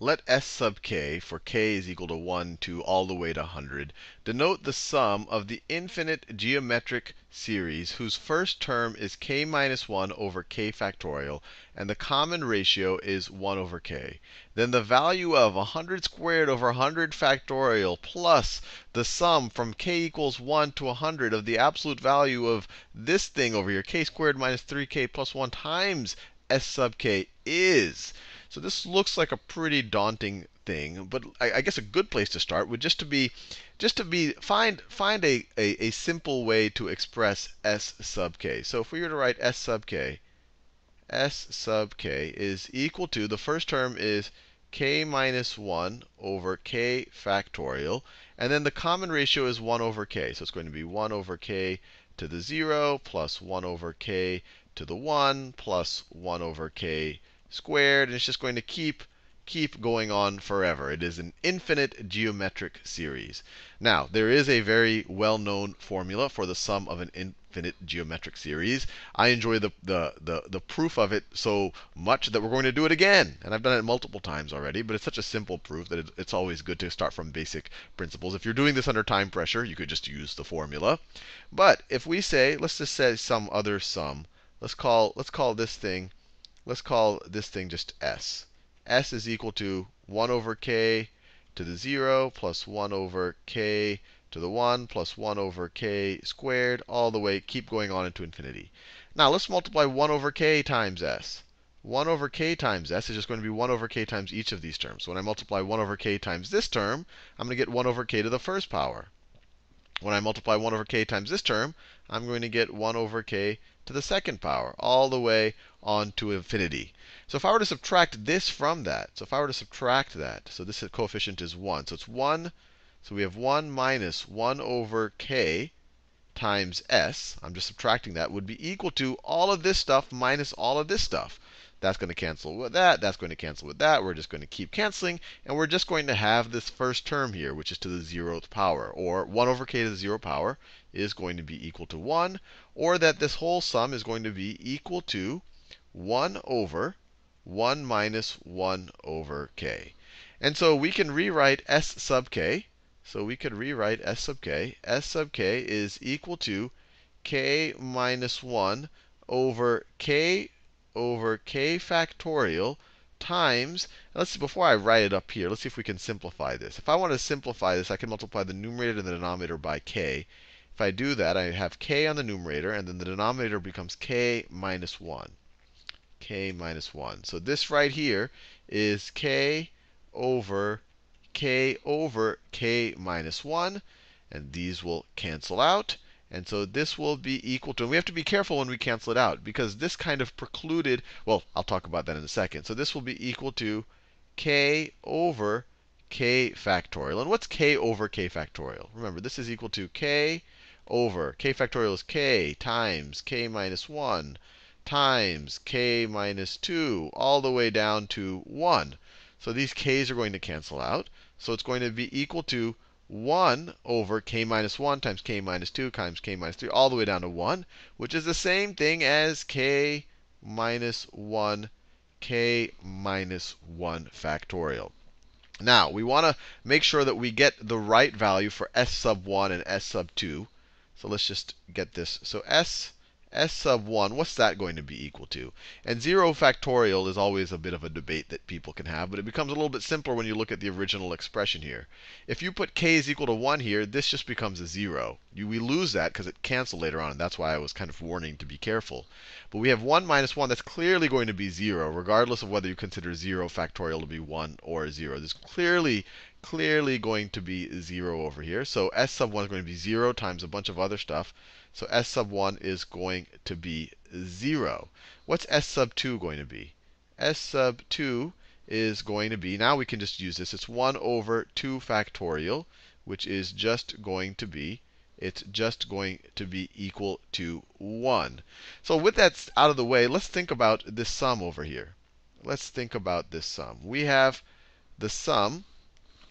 Let S sub (k) for k is equal to 1 to all the way to 100, denote the sum of the infinite geometric series whose first term is k 1 over k factorial, and the common ratio is 1 over k. Then the value of 100 squared over 100 factorial plus the sum from k equals 1 to 100 of the absolute value of this thing over here, k squared minus 3k plus 1 times S sub k is. So this looks like a pretty daunting thing, but I, I guess a good place to start would just to be just to be find find a, a, a simple way to express s sub k. So if we were to write s sub k, s sub k is equal to the first term is k minus 1 over k factorial. And then the common ratio is 1 over k. So it's going to be 1 over k to the 0 plus 1 over k to the 1 plus 1 over k squared, and it's just going to keep keep going on forever. It is an infinite geometric series. Now, there is a very well-known formula for the sum of an infinite geometric series. I enjoy the, the, the, the, proof of it so much that we're going to do it again. And I've done it multiple times already, but it's such a simple proof that it, it's always good to start from basic principles. If you're doing this under time pressure, you could just use the formula. But if we say, let's just say some other sum. Let's call, let's call this thing let's call this thing just s. s is equal to 1 over k to the 0 plus 1 over k to the 1 plus 1 over k squared, all the way, keep going on into infinity. Now let's multiply 1 over k times s. 1 over k times s is just going to be 1 over k times each of these terms. So when I multiply 1 over k times this term, I'm going to get 1 over k to the first power. When I multiply 1 over k times this term, I'm going to get 1 over k to the second power, all the way on to infinity. So if I were to subtract this from that, so if I were to subtract that, so this coefficient is 1. So it's 1, so we have 1 minus 1 over k times s, I'm just subtracting that, would be equal to all of this stuff minus all of this stuff. That's going to cancel with that. That's going to cancel with that. We're just going to keep canceling. And we're just going to have this first term here, which is to the zeroth power. Or 1 over k to the 0 power is going to be equal to 1. Or that this whole sum is going to be equal to 1 over 1 minus 1 over k. And so we can rewrite s sub k. So we could rewrite s sub k. s sub k is equal to k minus 1 over k over k factorial times, let's see, before I write it up here, let's see if we can simplify this. If I want to simplify this, I can multiply the numerator and the denominator by k. If I do that, I have k on the numerator, and then the denominator becomes k minus 1 k minus 1. So this right here is k over k over k minus 1. And these will cancel out. And so this will be equal to, and we have to be careful when we cancel it out, because this kind of precluded, well, I'll talk about that in a second. So this will be equal to k over k factorial. And what's k over k factorial? Remember, this is equal to k over, k factorial is k times k minus 1 times k minus 2 all the way down to 1. So these k's are going to cancel out. So it's going to be equal to 1 over k minus 1 times k minus 2 times k minus 3 all the way down to 1, which is the same thing as k minus 1 k minus 1 factorial. Now, we want to make sure that we get the right value for s sub 1 and s sub 2. So let's just get this. So s s sub 1, what's that going to be equal to? And 0 factorial is always a bit of a debate that people can have, but it becomes a little bit simpler when you look at the original expression here. If you put k is equal to 1 here, this just becomes a 0. You, we lose that because it canceled later on, and that's why I was kind of warning to be careful. But we have 1 minus 1, that's clearly going to be 0, regardless of whether you consider 0 factorial to be 1 or 0. This clearly clearly going to be 0 over here. So s sub 1 is going to be 0 times a bunch of other stuff. So s sub 1 is going to be 0. What's s sub 2 going to be? s sub 2 is going to be, now we can just use this, it's 1 over 2 factorial, which is just going to be, it's just going to be equal to 1. So with that out of the way, let's think about this sum over here. Let's think about this sum. We have the sum,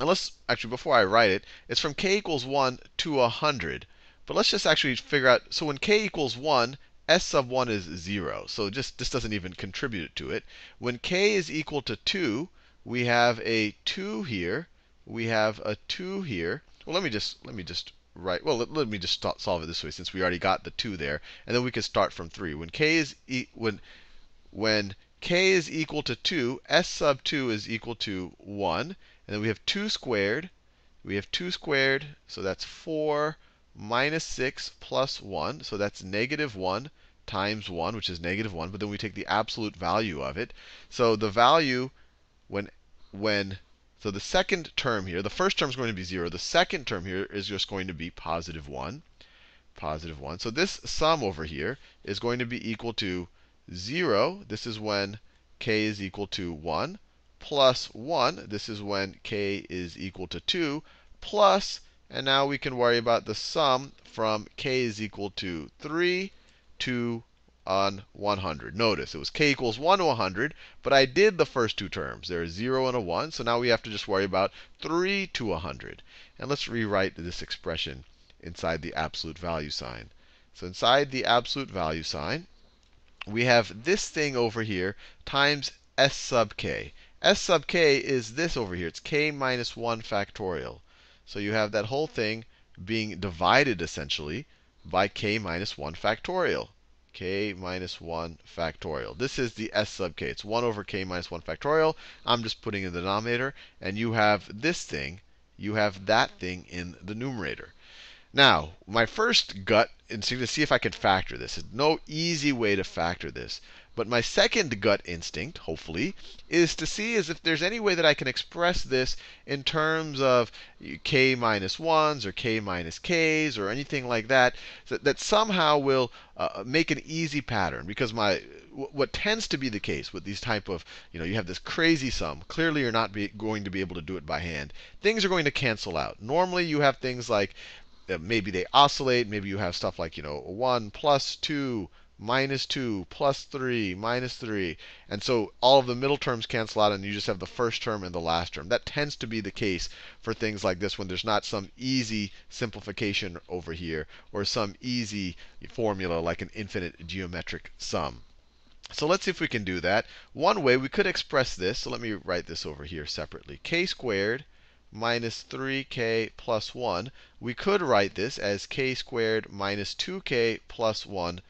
and let's, actually, before I write it, it's from k equals 1 to 100 but let's just actually figure out, so when k equals 1, s sub 1 is 0. So just this doesn't even contribute to it. When k is equal to 2, we have a 2 here, we have a 2 here. Well, let me just let me just write. Well, let, let me just solve it this way since we already got the 2 there, and then we can start from 3. When k is e, when when k is equal to 2, s sub 2 is equal to 1, and then we have 2 squared. We have 2 squared, so that's 4 minus 6 plus 1. So that's negative 1 times 1, which is negative 1. But then we take the absolute value of it. So the value when, when so the second term here, the first term is going to be 0. The second term here is just going to be positive 1, positive 1. So this sum over here is going to be equal to 0. This is when k is equal to 1 plus 1. This is when k is equal to 2 plus and now we can worry about the sum from k is equal to 3 to on 100. Notice it was k equals 1 to 100, but I did the first two terms. There are 0 and a 1, so now we have to just worry about 3 to 100. And let's rewrite this expression inside the absolute value sign. So inside the absolute value sign, we have this thing over here times s sub k. s sub k is this over here. It's k minus 1 factorial. So you have that whole thing being divided essentially by k minus 1 factorial. k minus 1 factorial. This is the S sub k. It's 1 over k minus 1 factorial. I'm just putting in the denominator. And you have this thing, you have that thing in the numerator. Now, my first gut instinct is to see if I can factor this. There's no easy way to factor this. But my second gut instinct, hopefully, is to see if there's any way that I can express this in terms of k minus 1s or k minus k's or anything like that, that, that somehow will uh, make an easy pattern. Because my what tends to be the case with these type of, you know, you have this crazy sum. Clearly, you're not be, going to be able to do it by hand. Things are going to cancel out. Normally, you have things like uh, maybe they oscillate. Maybe you have stuff like, you know, 1 plus 2 minus 2, plus 3, minus 3. And so all of the middle terms cancel out, and you just have the first term and the last term. That tends to be the case for things like this when there's not some easy simplification over here or some easy formula like an infinite geometric sum. So let's see if we can do that. One way we could express this, so let me write this over here separately. k squared minus 3k plus 1. We could write this as k squared minus 2k plus 1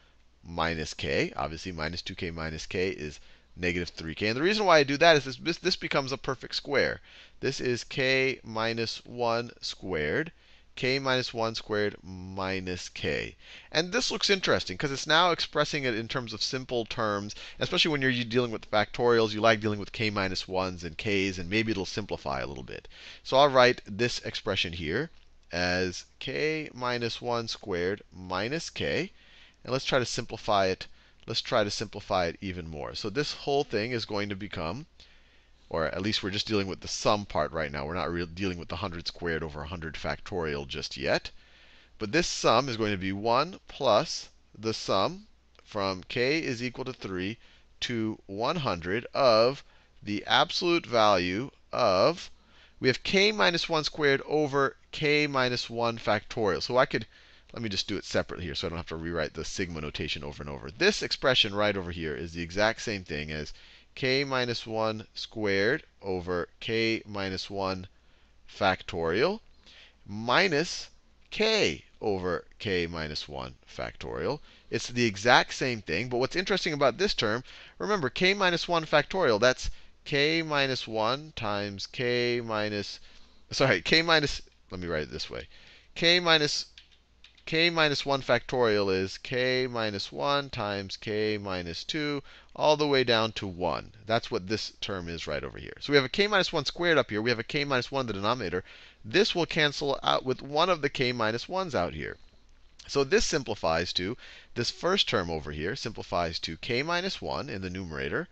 minus k. Obviously, minus 2k minus k is negative 3k. And the reason why I do that is this, this becomes a perfect square. This is k minus 1 squared k minus 1 squared minus k. And this looks interesting because it's now expressing it in terms of simple terms. Especially when you're dealing with factorials, you like dealing with k minus 1s and k's, and maybe it'll simplify a little bit. So I'll write this expression here as k minus 1 squared minus k. And let's try to simplify it. Let's try to simplify it even more. So this whole thing is going to become, or at least we're just dealing with the sum part right now. We're not dealing with the 100 squared over 100 factorial just yet. But this sum is going to be 1 plus the sum from k is equal to 3 to 100 of the absolute value of, we have k minus 1 squared over k minus 1 factorial. So I could let me just do it separately here so I don't have to rewrite the sigma notation over and over. This expression right over here is the exact same thing as k minus 1 squared over k minus 1 factorial minus k over k minus 1 factorial. It's the exact same thing. But what's interesting about this term, remember, k minus 1 factorial, that's k minus 1 times k minus, sorry, k minus, let me write it this way. k minus k minus 1 factorial is k minus 1 times k minus 2 all the way down to 1. That's what this term is right over here. So we have a k minus 1 squared up here. We have a k minus 1 in the denominator. This will cancel out with one of the k minus 1s out here. So this simplifies to this first term over here simplifies to k minus 1 in the numerator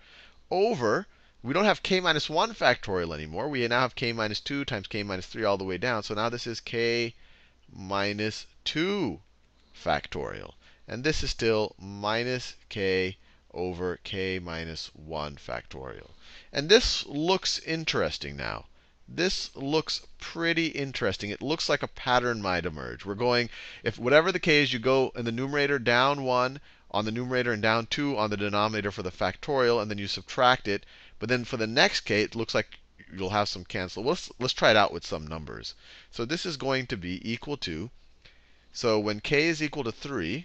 over we don't have k minus 1 factorial anymore. We now have k minus 2 times k minus 3 all the way down. So now this is k minus 2 factorial. And this is still minus k over k minus 1 factorial. And this looks interesting now. This looks pretty interesting. It looks like a pattern might emerge. We're going, if whatever the k is, you go in the numerator down 1 on the numerator and down 2 on the denominator for the factorial, and then you subtract it. But then for the next k, it looks like you'll have some cancel. Let's, let's try it out with some numbers. So this is going to be equal to so when k is equal to 3,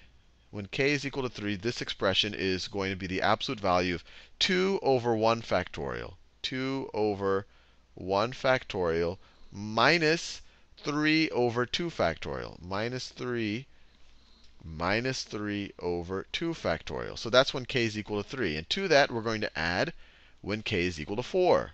when k is equal to 3, this expression is going to be the absolute value of 2 over 1 factorial. 2 over 1 factorial minus 3 over 2 factorial. Minus 3 minus 3 over 2 factorial. So that's when k is equal to 3. And to that, we're going to add when k is equal to 4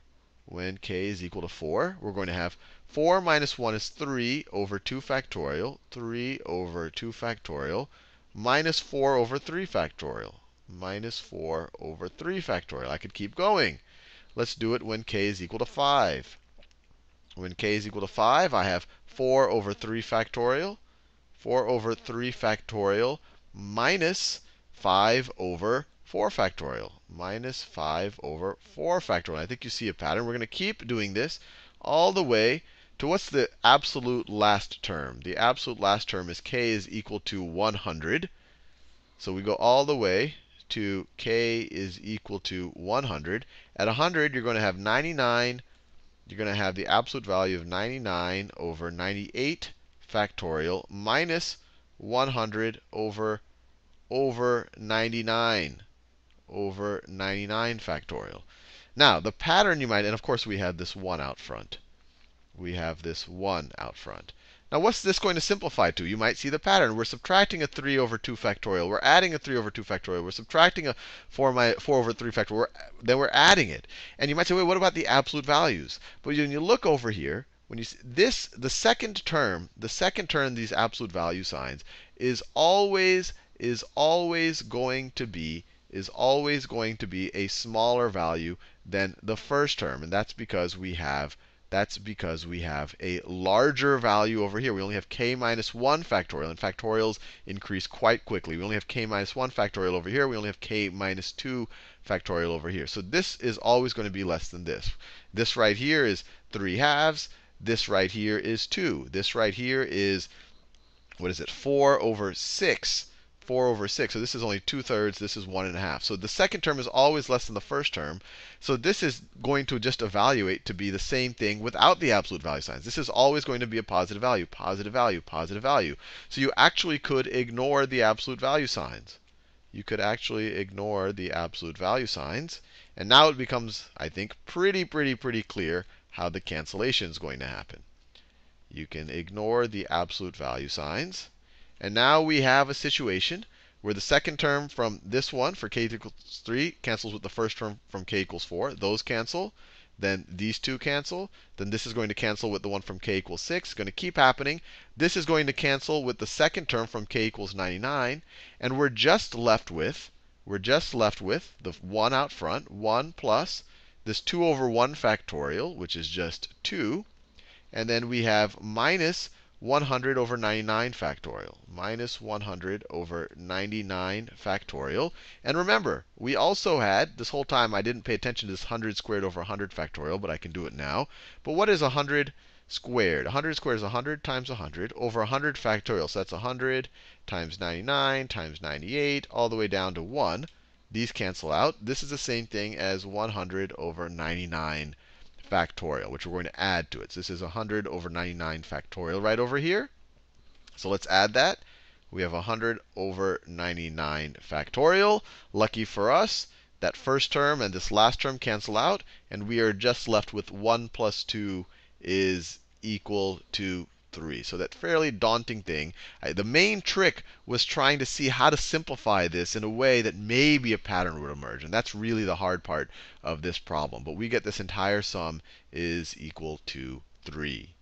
when k is equal to 4, we're going to have 4 minus 1 is 3 over 2 factorial, 3 over 2 factorial, minus 4 over 3 factorial, minus 4 over 3 factorial. I could keep going. Let's do it when k is equal to 5. When k is equal to 5, I have 4 over 3 factorial, 4 over 3 factorial minus 5 over 4 factorial minus 5 over 4 factorial. I think you see a pattern. We're going to keep doing this all the way to what's the absolute last term? The absolute last term is k is equal to 100. So we go all the way to k is equal to 100. At 100, you're going to have 99. You're going to have the absolute value of 99 over 98 factorial minus 100 over over 99 over 99 factorial. Now, the pattern you might, and of course we had this 1 out front. We have this 1 out front. Now, what's this going to simplify to? You might see the pattern. We're subtracting a 3 over 2 factorial. We're adding a 3 over 2 factorial. We're subtracting a 4, my, 4 over 3 factorial. We're, then we're adding it. And you might say, wait, what about the absolute values? But when you look over here, when you see this, the second term, the second term, these absolute value signs, is always is always going to be is always going to be a smaller value than the first term. And that's because we have that's because we have a larger value over here. We only have k minus 1 factorial, and factorials increase quite quickly. We only have k minus 1 factorial over here. We only have k minus 2 factorial over here. So this is always going to be less than this. This right here is 3 halves. This right here is 2. This right here is, what is it, 4 over 6 4 over 6. So this is only 2 thirds. This is 1 and a half. So the second term is always less than the first term. So this is going to just evaluate to be the same thing without the absolute value signs. This is always going to be a positive value, positive value, positive value. So you actually could ignore the absolute value signs. You could actually ignore the absolute value signs. And now it becomes, I think, pretty, pretty, pretty clear how the cancellation is going to happen. You can ignore the absolute value signs. And now we have a situation where the second term from this one for k equals 3 cancels with the first term from k equals 4. Those cancel. Then these two cancel. Then this is going to cancel with the one from k equals 6. It's going to keep happening. This is going to cancel with the second term from k equals 99. And we're just left with, we're just left with the 1 out front, 1 plus this 2 over 1 factorial, which is just 2. And then we have minus 100 over 99 factorial minus 100 over 99 factorial. And remember, we also had, this whole time I didn't pay attention to this 100 squared over 100 factorial, but I can do it now. But what is 100 squared? 100 squared is 100 times 100 over 100 factorial. So that's 100 times 99 times 98 all the way down to 1. These cancel out. This is the same thing as 100 over 99 factorial, which we're going to add to it. So this is 100 over 99 factorial right over here. So let's add that. We have 100 over 99 factorial. Lucky for us, that first term and this last term cancel out, and we are just left with 1 plus 2 is equal to 3. So that fairly daunting thing. I, the main trick was trying to see how to simplify this in a way that maybe a pattern would emerge. And that's really the hard part of this problem. But we get this entire sum is equal to 3.